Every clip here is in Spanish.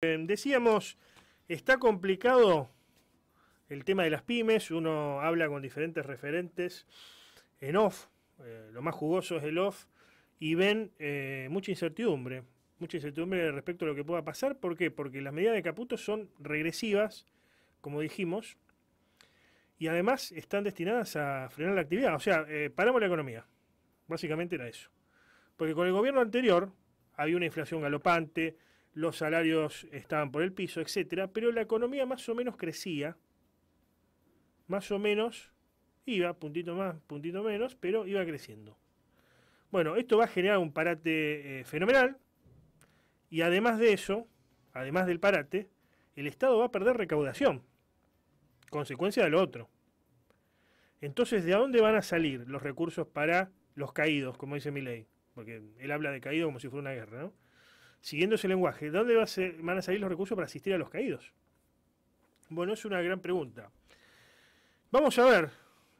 Decíamos, está complicado el tema de las pymes, uno habla con diferentes referentes en off, eh, lo más jugoso es el off, y ven eh, mucha incertidumbre, mucha incertidumbre respecto a lo que pueda pasar, ¿por qué? Porque las medidas de Caputo son regresivas, como dijimos, y además están destinadas a frenar la actividad, o sea, eh, paramos la economía, básicamente era eso, porque con el gobierno anterior había una inflación galopante, los salarios estaban por el piso, etcétera, pero la economía más o menos crecía, más o menos iba, puntito más, puntito menos, pero iba creciendo. Bueno, esto va a generar un parate eh, fenomenal y además de eso, además del parate, el Estado va a perder recaudación, consecuencia de lo otro. Entonces, ¿de dónde van a salir los recursos para los caídos, como dice mi ley? Porque él habla de caídos como si fuera una guerra, ¿no? siguiendo ese lenguaje, ¿dónde a van a salir los recursos para asistir a los caídos? Bueno, es una gran pregunta. Vamos a ver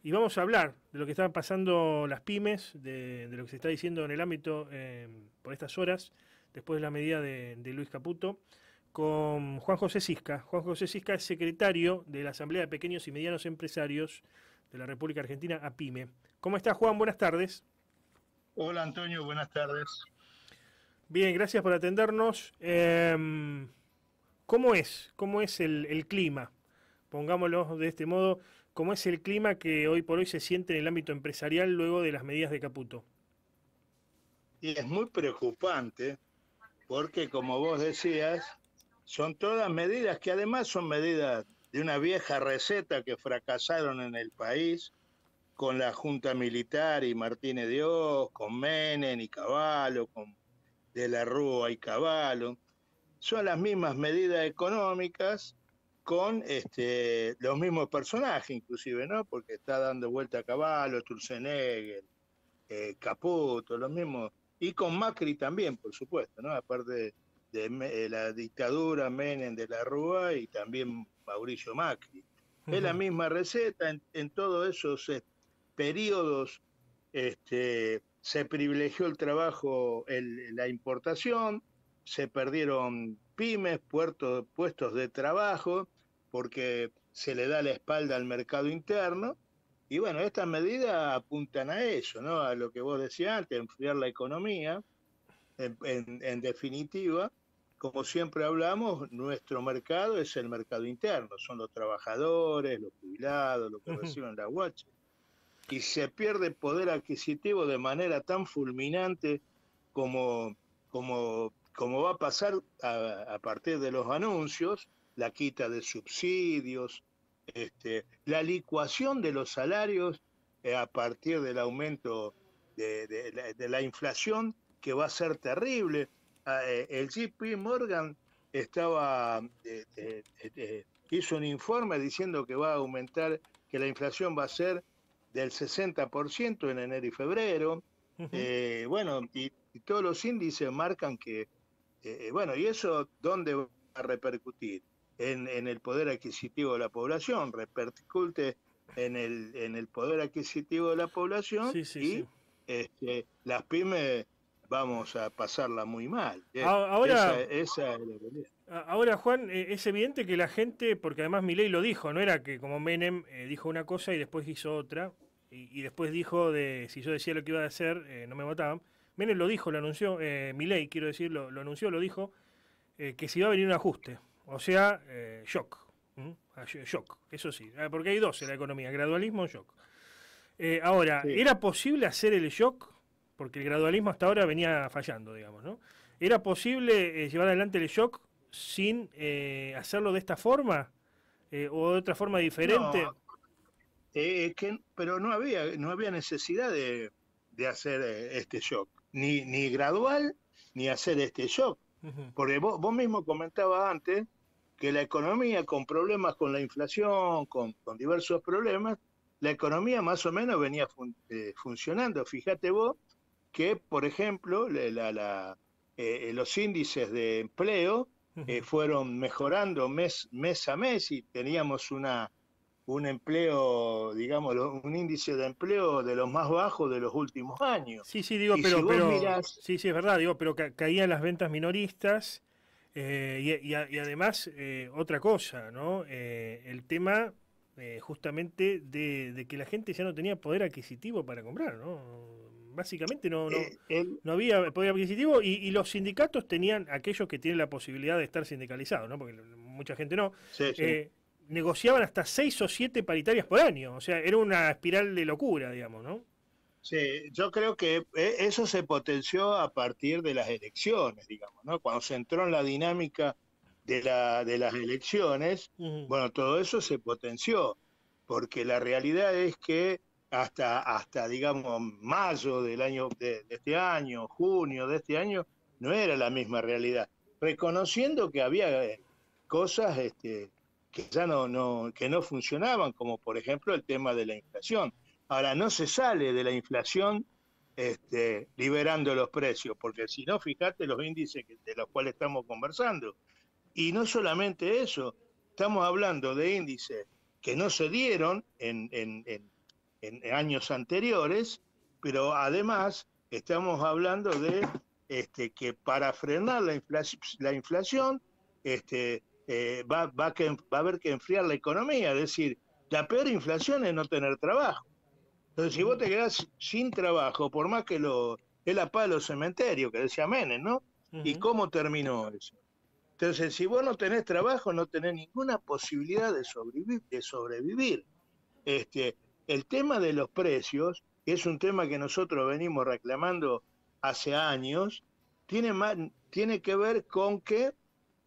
y vamos a hablar de lo que están pasando las pymes, de, lo que se está diciendo en el ámbito eh, por estas horas, después de la medida de, Luis Caputo, con Juan José Cisca. Juan José Cisca es secretario de la Asamblea de Pequeños y Medianos Empresarios de la República Argentina, APYME. ¿Cómo está Juan? Buenas tardes. Hola Antonio, buenas tardes. Bien, gracias por atendernos. Em, ¿Cómo es? ¿Cómo es el, clima? Pongámoslo de este modo, ¿cómo es el clima que hoy por hoy se siente en el ámbito empresarial luego de las medidas de Caputo? Y es muy preocupante porque, como vos decías, son todas medidas que además son medidas de una vieja receta que fracasaron en el país con la Junta Militar y Martínez Dios, con Menem y Caballo, con de la Rúa y Caballo. Son las mismas medidas económicas con este, los mismos personajes, inclusive, ¿no? Porque está dando vuelta a Caballo, Turzenegger, eh, Caputo, los mismos. Y con Macri también, por supuesto, ¿no? Aparte de, eh, la dictadura Menem de la Rúa y también Mauricio Macri. Es la misma receta en, todos esos eh, periodos este, se privilegió el trabajo, la importación, se perdieron pymes, puertos, puestos de trabajo, porque se le da la espalda al mercado interno. Y bueno, estas medidas apuntan a eso, ¿no? A lo que vos decías antes, enfriar la economía. En, definitiva, como siempre hablamos, nuestro mercado es el mercado interno, son los trabajadores, los jubilados, los que reciben la guacha y se pierde poder adquisitivo de manera tan fulminante como, como, como va a pasar a, partir de los anuncios, la quita de subsidios, este, la licuación de los salarios eh, a partir del aumento de, la inflación, que va a ser terrible. Ah, eh, el JP Morgan estaba eh, hizo un informe diciendo que va a aumentar, que la inflación va a ser del 60% en enero y febrero. Eh, bueno, y, todos los índices marcan que, eh, bueno, ¿y eso dónde va a repercutir? En, el poder adquisitivo de la población, repercute en el, en el poder adquisitivo de la población sí, y Este, las pymes vamos a pasarla muy mal. ¿eh? Ah, ahora, esa, es la realidad. Ahora, Juan, eh, es evidente que la gente, porque además Milei lo dijo, no era que como Menem eh, dijo una cosa y después hizo otra, y, después dijo de si yo decía lo que iba a hacer, eh, no me mataban. Menem lo dijo, lo anunció, Milei, quiero decir, lo, anunció, lo dijo, que si iba a venir un ajuste, o sea, shock, ah, shock, eso sí, ah, porque hay dos en la economía, gradualismo y shock. ahora, ¿era posible hacer el shock? Porque el gradualismo hasta ahora venía fallando, digamos, ¿no? ¿Era posible llevar adelante el shock sin eh, hacerlo de esta forma eh, o de otra forma diferente? Eh, pero no había, no había necesidad de, hacer este shock, ni, ni gradual, ni hacer este shock. Porque vos, mismo comentabas antes que la economía con problemas con la inflación, con, diversos problemas, la economía más o menos venía funcionando. Fíjate vos que, por ejemplo, los índices de empleo eh, fueron mejorando mes, mes a mes y teníamos una, un empleo, digamos, un índice de empleo de los más bajos de los últimos años. Sí, sí, digo, pero, sí, sí, es verdad, digo, pero caían las ventas minoristas eh, y, además eh, otra cosa, ¿no? el tema justamente de, de que la gente ya no tenía poder adquisitivo para comprar, ¿no? básicamente no, eh, no, había poder adquisitivo y, los sindicatos tenían aquellos que tienen la posibilidad de estar sindicalizados, ¿no? porque mucha gente no. Eh, negociaban hasta seis o siete paritarias por año, o sea, era una espiral de locura, digamos, ¿no? Sí, yo creo que eh, eso se potenció a partir de las elecciones, digamos, ¿no? Cuando se entró en la dinámica de, la, de las elecciones, bueno, todo eso se potenció, porque la realidad es que hasta, hasta digamos, mayo del año, de, este año, junio de este año, no era la misma realidad. Reconociendo que había eh, cosas este, que ya no, no, que no funcionaban, como por ejemplo el tema de la inflación. Ahora, no se sale de la inflación este, liberando los precios, porque si no, fíjate los índices de los cuales estamos conversando. Y no solamente eso, estamos hablando de índices que no se dieron en, en, años anteriores, pero además estamos hablando de este, que para frenar la, inflación, este, eh, va, a haber que enfriar la economía, es decir, la peor inflación es no tener trabajo. Entonces, si vos te quedás sin trabajo, por más que lo, el la los cementerios, que decía Menem, ¿no? ¿Y cómo terminó eso? Entonces, si vos no tenés trabajo, no tenés ninguna posibilidad de sobrevivir. De sobrevivir. Este, el tema de los precios es un tema que nosotros venimos reclamando hace años, tiene, tiene que ver con que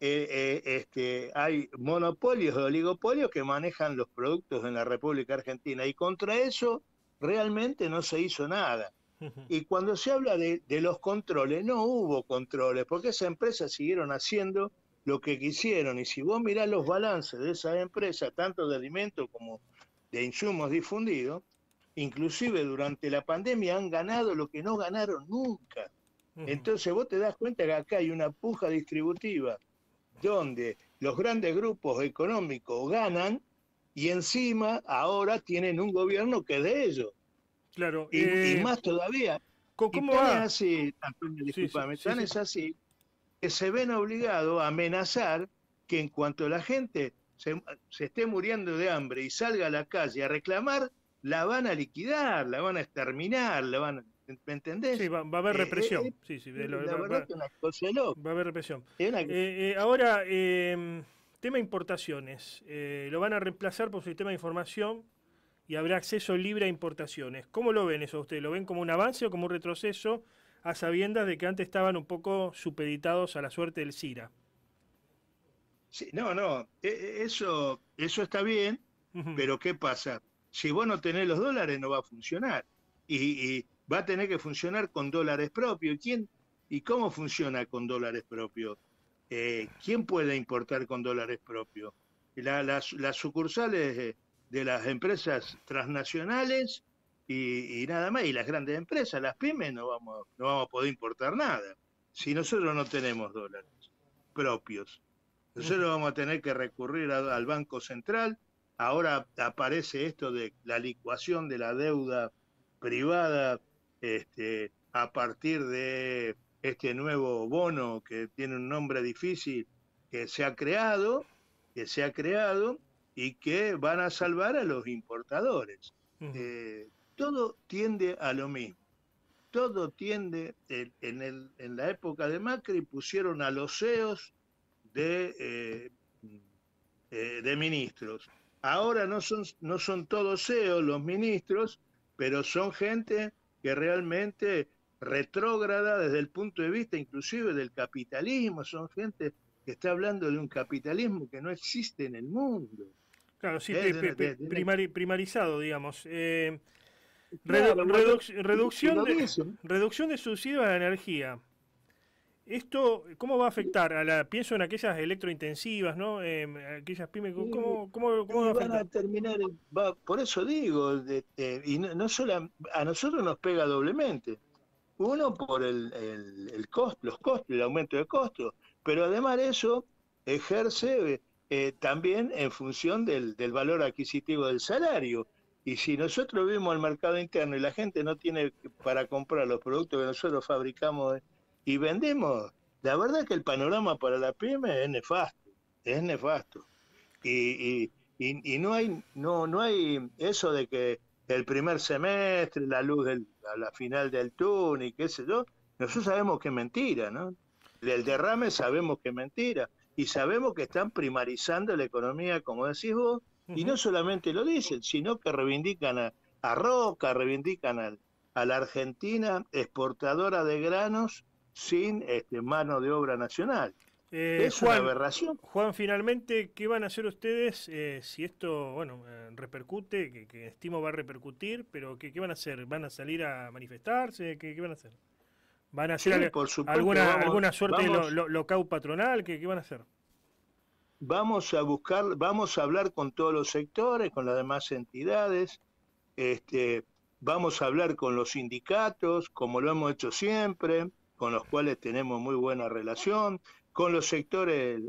eh, eh, este, hay monopolios, oligopolios que manejan los productos en la República Argentina y contra eso realmente no se hizo nada. Y cuando se habla de, de, los controles, no hubo controles, porque esas empresas siguieron haciendo lo que quisieron. Y si vos mirás los balances de esas empresas, tanto de alimentos como de insumos difundidos, inclusive durante la pandemia han ganado lo que no ganaron nunca. Entonces vos te das cuenta que acá hay una puja distributiva donde los grandes grupos económicos ganan y encima ahora tienen un gobierno que es de ellos. Claro. Y, eh, más todavía. ¿Cómo es así, es así que se ven obligados a amenazar que en cuanto la gente se, esté muriendo de hambre y salga a la calle a reclamar, la van a liquidar, la van a exterminar, la van a... ¿Me entendés? Sí, va, a haber represión. la verdad que una Va a haber represión. Eh, eh, ahora, em, tema importaciones. Eh, lo van a reemplazar por sistema de información y habrá acceso libre a importaciones. ¿Cómo lo ven eso ustedes? ¿Lo ven como un avance o como un retroceso a sabiendas de que antes estaban un poco supeditados a la suerte del CIRA? Sí, no, no, e, e, eso, eso está bien, pero ¿qué pasa? Si vos no tenés los dólares no va a funcionar y, va a tener que funcionar con dólares propios. ¿Quién, ¿Y cómo funciona con dólares propios? Eh, ¿Quién puede importar con dólares propios? las, sucursales de las empresas transnacionales y, nada más, y las grandes empresas, las pymes, no vamos, no vamos a poder importar nada si nosotros no tenemos dólares propios. Nosotros vamos a tener que recurrir al Banco Central. Ahora aparece esto de la licuación de la deuda privada este, a partir de este nuevo bono que tiene un nombre difícil que se ha creado, que se ha creado y que van a salvar a los importadores. Eh, todo tiende a lo mismo. Todo tiende, el, en la época de Macri pusieron a los CEOs eh, eh, de, ministros. Ahora no son, no son todos CEOs los ministros, pero son gente que realmente retrógrada desde el punto de vista inclusive del capitalismo, son gente que está hablando de un capitalismo que no existe en el mundo. Claro, sí, primarizado, digamos. Eh, reducción, de, reducción de subsidio a la energía. ¿Esto cómo va a afectar? A la, pienso en aquellas electrointensivas, ¿no? Em, aquellas pymes, ¿cómo, va a afectar? Van a terminar, por eso digo, y no, solo a, nosotros nos pega doblemente. Uno por el, costo, los costos, el aumento de costos, pero además eso ejerce eh, también en función del, del valor adquisitivo del salario. Y si nosotros vemos el mercado interno y la gente no tiene para comprar los productos que nosotros fabricamos eh, y vendemos. La verdad es que el panorama para la pyme es nefasto, es nefasto. Y, no hay no no hay eso de que el primer semestre, la luz de la final del túnel, qué sé yo. Nosotros sabemos que es mentira, ¿no? Del derrame sabemos que es mentira. Y sabemos que están primarizando la economía, como decís vos, y no solamente lo dicen, sino que reivindican a, Roca, reivindican a la Argentina exportadora de granos sin este, mano de obra nacional. Eh, es una aberración. Juan, finalmente, ¿qué van a hacer ustedes eh, si esto, eh, repercute, que, estimo va a repercutir, pero ¿qué, ¿qué, van a hacer? ¿Van a salir a manifestarse? ¿Qué, van a hacer? van a salir a manifestarse qué van a hacer van a hacer alguna, alguna suerte de lo, lo, local patronal? ¿Qué, ¿Qué van a hacer? Vamos a buscar, vamos a hablar con todos los sectores, con las demás entidades, este, vamos a hablar con los sindicatos, como lo hemos hecho siempre, con los cuales tenemos muy buena relación, con los sectores,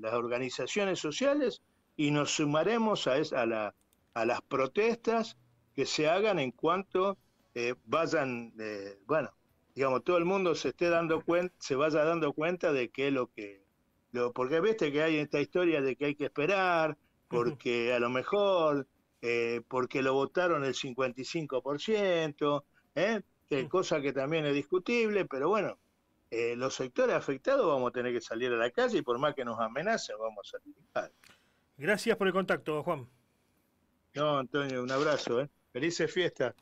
las organizaciones sociales, y nos sumaremos a, a, las protestas que se hagan en cuanto eh, vayan, eh, bueno, digamos, todo el mundo se esté dando cuenta, se vaya dando cuenta de que lo que, porque viste que hay esta historia de que hay que esperar, porque a lo mejor, eh, porque lo votaron el 55%, ¿eh? Mm. cosa que también es discutible, pero bueno, eh, los sectores afectados vamos a tener que salir a la calle y por más que nos amenacen, vamos a salir. Gracias por el contacto, Juan. No, Antonio, un abrazo, ¿eh? Felices fiestas.